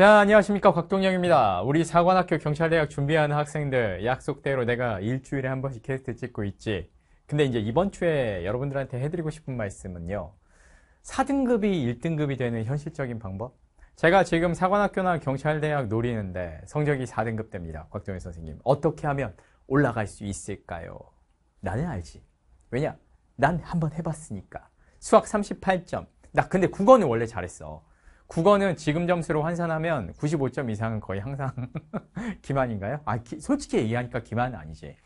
자, 안녕하십니까. 곽동영입니다. 우리 사관학교 경찰대학 준비하는 학생들 약속대로 내가 일주일에 한 번씩 캐스트 찍고 있지. 근데 이제 이번 주에 여러분들한테 해드리고 싶은 말씀은요. 4등급이 1등급이 되는 현실적인 방법? 제가 지금 사관학교나 경찰대학 노리는데 성적이 4등급 됩니다. 곽동영 선생님. 어떻게 하면 올라갈 수 있을까요? 나는 알지. 왜냐? 난 한 번 해봤으니까. 수학 38점. 나 근데 국어는 원래 잘했어. 국어는 지금 점수로 환산하면 95점 이상은 거의 항상 기만인가요? 아, 기, 솔직히 얘기하니까 기만 아니지.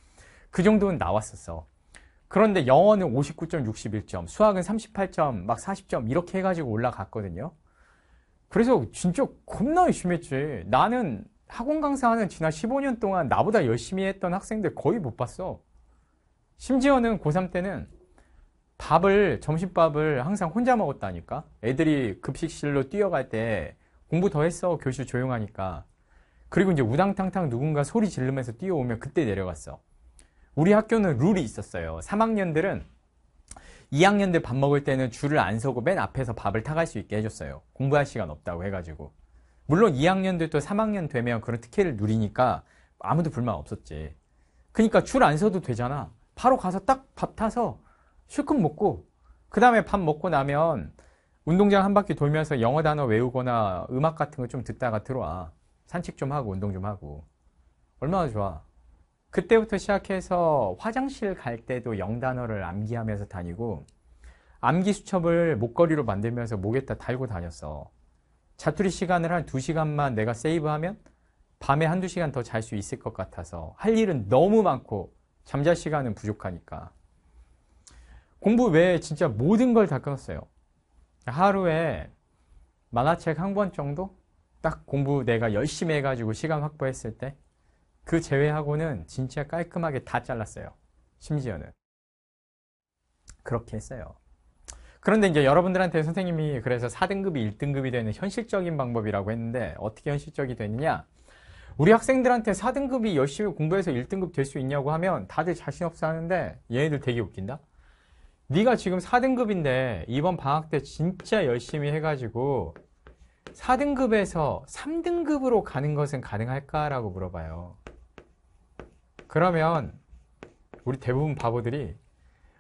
그 정도는 나왔었어. 그런데 영어는 59점, 61점, 수학은 38점, 막 40점 이렇게 해가지고 올라갔거든요. 그래서 진짜 겁나 열심히 했지. 나는 학원 강사하는 지난 15년 동안 나보다 열심히 했던 학생들 거의 못 봤어. 심지어는 고3 때는 밥을 점심밥을 항상 혼자 먹었다니까 애들이 급식실로 뛰어갈 때 공부 더 했어 교실 조용하니까 그리고 이제 우당탕탕 누군가 소리 지르면서 뛰어오면 그때 내려갔어 우리 학교는 룰이 있었어요 3학년들은 2학년들 밥 먹을 때는 줄을 안 서고 맨 앞에서 밥을 타갈 수 있게 해줬어요 공부할 시간 없다고 해가지고 물론 2학년들 또 3학년 되면 그런 특혜를 누리니까 아무도 불만 없었지 그러니까 줄 안 서도 되잖아 바로 가서 딱 밥 타서 슈크 먹고 그 다음에 밥 먹고 나면 운동장 한 바퀴 돌면서 영어 단어 외우거나 음악 같은 거 좀 듣다가 들어와. 산책 좀 하고 운동 좀 하고. 얼마나 좋아. 그때부터 시작해서 화장실 갈 때도 영단어를 암기하면서 다니고 암기 수첩을 목걸이로 만들면서 목에다 달고 다녔어. 자투리 시간을 한2시간만 내가 세이브하면 밤에 한두 시간 더 잘 수 있을 것 같아서 할 일은 너무 많고 잠잘 시간은 부족하니까. 공부 외에 진짜 모든 걸 다 끊었어요. 하루에 만화책 한권 정도? 딱 공부 내가 열심히 해가지고 시간 확보했을 때 그 제외하고는 진짜 깔끔하게 다 잘랐어요. 심지어는. 그렇게 했어요. 그런데 이제 여러분들한테 선생님이 그래서 4등급이 1등급이 되는 현실적인 방법이라고 했는데 어떻게 현실적이 되느냐? 우리 학생들한테 4등급이 열심히 공부해서 1등급 될 수 있냐고 하면 다들 자신 없어 하는데 얘네들 되게 웃긴다? 네가 지금 4등급인데 이번 방학 때 진짜 열심히 해가지고 4등급에서 3등급으로 가는 것은 가능할까라고 물어봐요. 그러면 우리 대부분 바보들이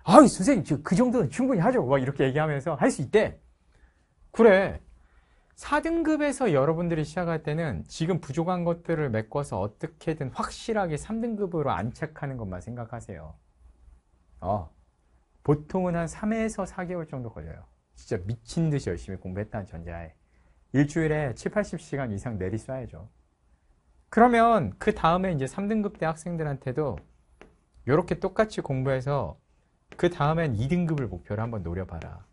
아유 선생님 그 정도는 충분히 하죠. 막 이렇게 얘기하면서 할 수 있대. 그래. 4등급에서 여러분들이 시작할 때는 지금 부족한 것들을 메꿔서 어떻게든 확실하게 3등급으로 안착하는 것만 생각하세요. 어, 보통은 한 3에서 4개월 정도 걸려요. 진짜 미친 듯이 열심히 공부했다는 전자에 일주일에 7, 0 80시간 이상 내리 쏴야죠. 그러면 그 다음에 이제 3등급 대 학생들한테도 이렇게 똑같이 공부해서 그 다음엔 2등급을 목표로 한번 노려봐라.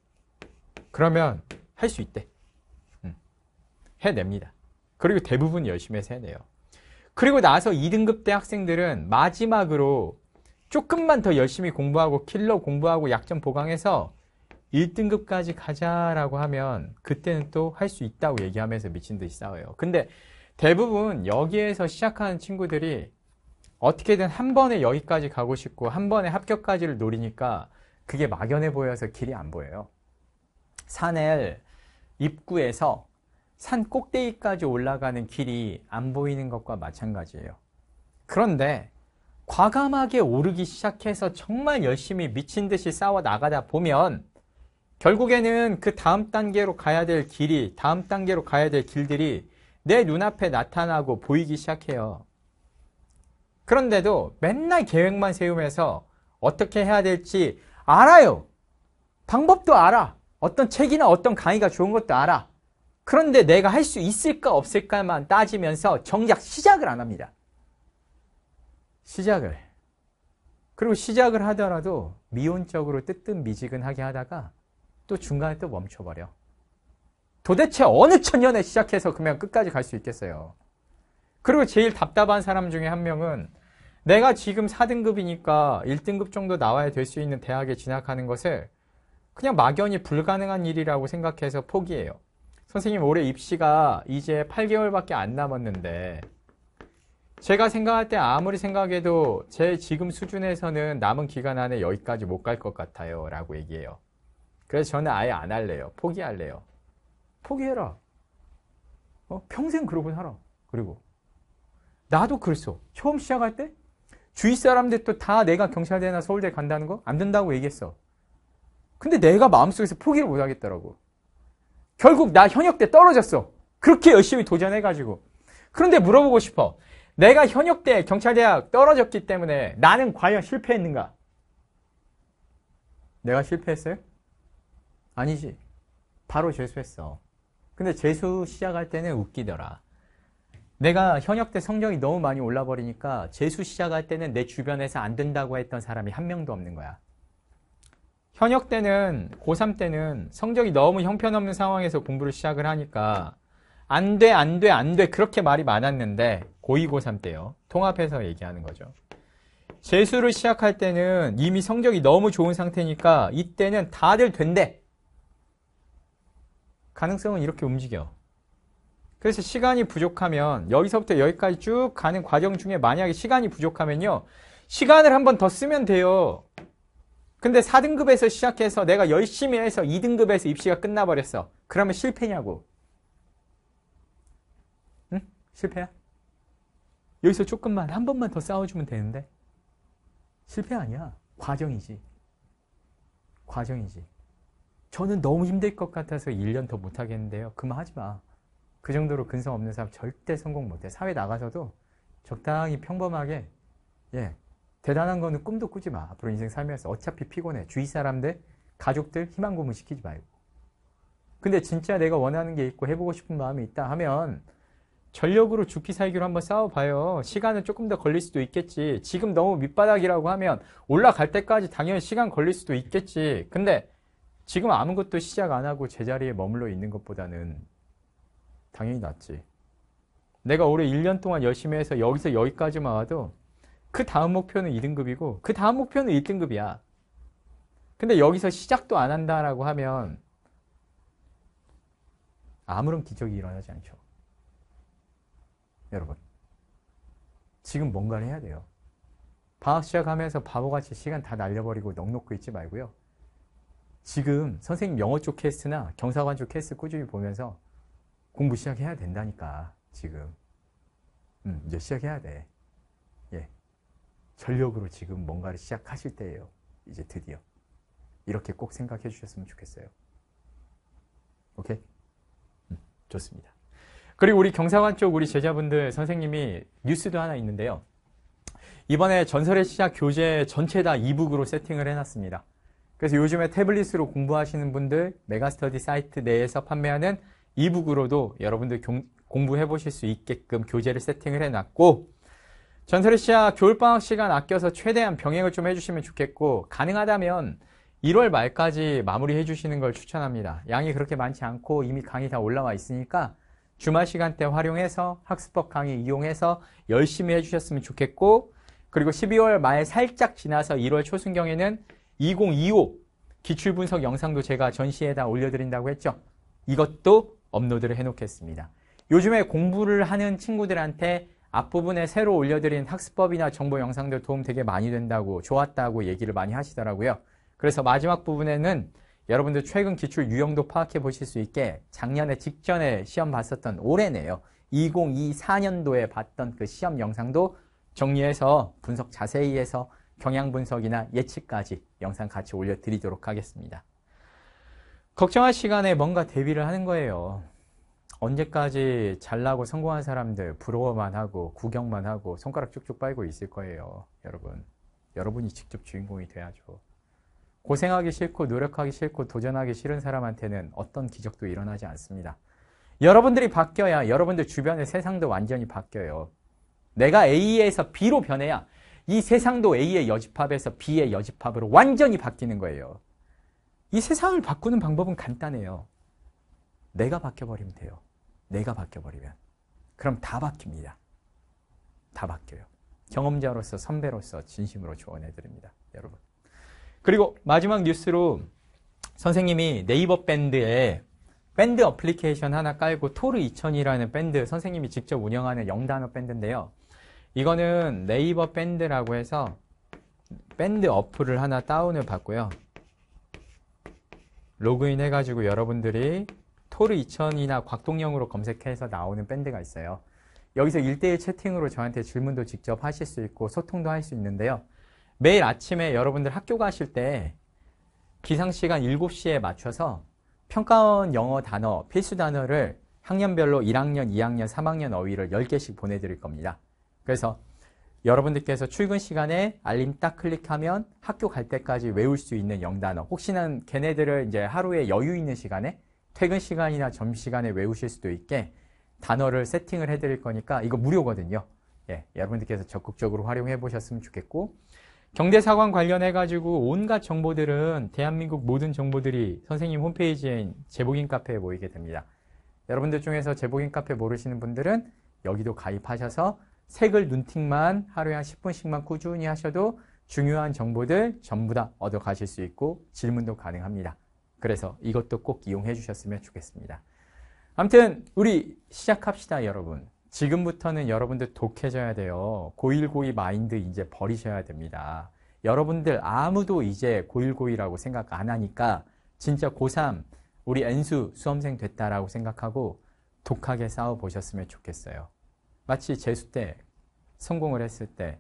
그러면 할 수 있대. 응. 음. 해냅니다. 그리고 대부분 열심히 해서 해내요. 그리고 나서 2등급 대 학생들은 마지막으로 조금만 더 열심히 공부하고 킬러 공부하고 약점 보강해서 1등급까지 가자라고 하면 그때는 또 할 수 있다고 얘기하면서 미친 듯이 싸워요. 근데 대부분 여기에서 시작하는 친구들이 어떻게든 한 번에 여기까지 가고 싶고 한 번에 합격까지를 노리니까 그게 막연해 보여서 길이 안 보여요. 산을 입구에서 산 꼭대기까지 올라가는 길이 안 보이는 것과 마찬가지예요. 그런데 과감하게 오르기 시작해서 정말 열심히 미친 듯이 싸워 나가다 보면 결국에는 그 다음 단계로 가야 될 길이, 다음 단계로 가야 될 길들이 내 눈앞에 나타나고 보이기 시작해요. 그런데도 맨날 계획만 세우면서 어떻게 해야 될지 알아요. 방법도 알아. 어떤 책이나 어떤 강의가 좋은 것도 알아. 그런데 내가 할 수 있을까 없을까만 따지면서 정작 시작을 안 합니다. 시작을 그리고 시작을 하더라도 미온적으로 뜨뜻미지근하게 하다가 또 중간에 또 멈춰버려. 도대체 어느 천년에 시작해서 그냥 끝까지 갈 수 있겠어요. 그리고 제일 답답한 사람 중에 한 명은 내가 지금 4등급이니까 1등급 정도 나와야 될 수 있는 대학에 진학하는 것을 그냥 막연히 불가능한 일이라고 생각해서 포기해요. 선생님 올해 입시가 이제 8개월밖에 안 남았는데 제가 생각할 때 아무리 생각해도 제 지금 수준에서는 남은 기간 안에 여기까지 못 갈 것 같아요. 라고 얘기해요. 그래서 저는 아예 안 할래요. 포기할래요. 포기해라. 어? 평생 그러고 살아. 그리고. 나도 그랬어. 처음 시작할 때 주위 사람들 또다 내가 경찰대나 서울대 간다는 거 안 된다고 얘기했어. 근데 내가 마음속에서 포기를 못 하겠더라고. 결국 나 현역 때 떨어졌어. 그렇게 열심히 도전해가지고. 그런데 물어보고 싶어. 내가 현역 때 경찰대학 떨어졌기 때문에 나는 과연 실패했는가? 내가 실패했어요? 아니지. 바로 재수했어. 근데 재수 시작할 때는 웃기더라. 내가 현역 때 성적이 너무 많이 올라 버리니까 재수 시작할 때는 내 주변에서 안 된다고 했던 사람이 한 명도 없는 거야. 현역 때는 고3 때는 성적이 너무 형편없는 상황에서 공부를 시작을 하니까 안 돼, 안 돼, 안 돼 그렇게 말이 많았는데 고2, 고3 때요. 통합해서 얘기하는 거죠. 재수를 시작할 때는 이미 성적이 너무 좋은 상태니까 이때는 다들 된대. 가능성은 이렇게 움직여. 그래서 시간이 부족하면 여기서부터 여기까지 쭉 가는 과정 중에 만약에 시간이 부족하면요. 시간을 한 번 더 쓰면 돼요. 근데 4등급에서 시작해서 내가 열심히 해서 2등급에서 입시가 끝나버렸어. 그러면 실패냐고. 응? 실패야? 여기서 조금만 한 번만 더 싸워주면 되는데 실패 아니야. 과정이지. 과정이지. 저는 너무 힘들 것 같아서 1년 더 못하겠는데요. 그만하지 마. 그 정도로 근성 없는 사람 절대 성공 못해. 사회 나가서도 적당히 평범하게 예 대단한 거는 꿈도 꾸지 마. 앞으로 인생 살면서 어차피 피곤해. 주위 사람들, 가족들 희망 고문 시키지 말고. 근데 진짜 내가 원하는 게 있고 해보고 싶은 마음이 있다 하면 전력으로 주기 살기로 한번 싸워봐요. 시간은 조금 더 걸릴 수도 있겠지. 지금 너무 밑바닥이라고 하면 올라갈 때까지 당연히 시간 걸릴 수도 있겠지. 근데 지금 아무것도 시작 안 하고 제자리에 머물러 있는 것보다는 당연히 낫지. 내가 올해 1년 동안 열심히 해서 여기서 여기까지만 와도 그 다음 목표는 2등급이고 그 다음 목표는 1등급이야. 근데 여기서 시작도 안 한다라고 하면 아무런 기적이 일어나지 않죠. 여러분. 지금 뭔가를 해야 돼요. 방학 시작하면서 바보같이 시간 다 날려버리고 넉넉히 있지 말고요. 지금 선생님 영어 쪽 캐스트나 경사관 쪽 캐스트 꾸준히 보면서 공부 시작해야 된다니까, 지금. 음, 이제 시작해야 돼. 예. 전력으로 지금 뭔가를 시작하실 때예요. 이제 드디어. 이렇게 꼭 생각해 주셨으면 좋겠어요. 오케이? 음, 좋습니다. 그리고 우리 경사관 쪽 우리 제자분들 선생님이 뉴스도 하나 있는데요. 이번에 전설의 시작 교재 전체 다 이북으로 세팅을 해놨습니다. 그래서 요즘에 태블릿으로 공부하시는 분들 메가스터디 사이트 내에서 판매하는 이북으로도 여러분들 공부해 보실 수 있게끔 교재를 세팅을 해놨고 전설의 시작 겨울방학 시간 아껴서 최대한 병행을 좀 해주시면 좋겠고 가능하다면 1월 말까지 마무리해 주시는 걸 추천합니다. 양이 그렇게 많지 않고 이미 강의 다 올라와 있으니까 주말 시간때 활용해서 학습법 강의 이용해서 열심히 해주셨으면 좋겠고 그리고 12월 말 살짝 지나서 1월 초순경에는 2025 기출분석 영상도 제가 전시에다 회 올려드린다고 했죠. 이것도 업로드를 해놓겠습니다. 요즘에 공부를 하는 친구들한테 앞부분에 새로 올려드린 학습법이나 정보 영상들 도움 되게 많이 된다고 좋았다고 얘기를 많이 하시더라고요. 그래서 마지막 부분에는 여러분들 최근 기출 유형도 파악해 보실 수 있게 작년에 직전에 시험 봤었던 올해네요. 2024년도에 봤던 그 시험 영상도 정리해서 분석 자세히 해서 경향 분석이나 예측까지 영상 같이 올려드리도록 하겠습니다. 걱정할 시간에 뭔가 대비를 하는 거예요. 언제까지 잘나고 성공한 사람들 부러워만 하고 구경만 하고 손가락 쭉쭉 빨고 있을 거예요. 여러분. 여러분이 직접 주인공이 돼야죠. 고생하기 싫고 노력하기 싫고 도전하기 싫은 사람한테는 어떤 기적도 일어나지 않습니다. 여러분들이 바뀌어야 여러분들 주변의 세상도 완전히 바뀌어요. 내가 A에서 B로 변해야 이 세상도 A의 여집합에서 B의 여집합으로 완전히 바뀌는 거예요. 이 세상을 바꾸는 방법은 간단해요. 내가 바뀌어버리면 돼요. 내가 바뀌어버리면. 그럼 다 바뀝니다. 다 바뀌어요. 경험자로서 선배로서 진심으로 조언해드립니다. 여러분. 그리고 마지막 뉴스로 선생님이 네이버 밴드에 밴드 어플리케이션 하나 깔고 토르 2000이라는 밴드 선생님이 직접 운영하는 영단어 밴드인데요. 이거는 네이버 밴드라고 해서 밴드 어플을 하나 다운을 받고요. 로그인 해가지고 여러분들이 토르 2000이나 곽동영으로 검색해서 나오는 밴드가 있어요. 여기서 1대1 채팅으로 저한테 질문도 직접 하실 수 있고 소통도 할 수 있는데요. 매일 아침에 여러분들 학교 가실 때 기상시간 7시에 맞춰서 평가원 영어 단어, 필수 단어를 학년별로 1학년, 2학년, 3학년 어휘를 10개씩 보내드릴 겁니다. 그래서 여러분들께서 출근 시간에 알림 딱 클릭하면 학교 갈 때까지 외울 수 있는 영단어 혹시나 걔네들을 이제 하루에 여유 있는 시간에 퇴근 시간이나 점심시간에 외우실 수도 있게 단어를 세팅을 해드릴 거니까 이거 무료거든요. 예, 여러분들께서 적극적으로 활용해 보셨으면 좋겠고 경대사관 관련해가지고 온갖 정보들은 대한민국 모든 정보들이 선생님 홈페이지인 제복인 카페에 모이게 됩니다. 여러분들 중에서 제복인 카페 모르시는 분들은 여기도 가입하셔서 색을 눈팅만 하루에 한 10분씩만 꾸준히 하셔도 중요한 정보들 전부 다 얻어 가실 수 있고 질문도 가능합니다. 그래서 이것도 꼭 이용해 주셨으면 좋겠습니다. 아무튼 우리 시작합시다 여러분. 지금부터는 여러분들 독해져야 돼요. 고일고이 마인드 이제 버리셔야 됩니다. 여러분들 아무도 이제 고일고이라고 생각 안 하니까 진짜 고3 우리 N수 수험생 됐다라고 생각하고 독하게 싸워보셨으면 좋겠어요. 마치 재수 때 성공을 했을 때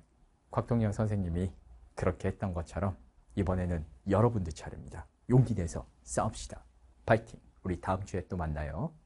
곽동영 선생님이 그렇게 했던 것처럼 이번에는 여러분들 차례입니다. 용기 내서 싸웁시다. 파이팅! 우리 다음 주에 또 만나요.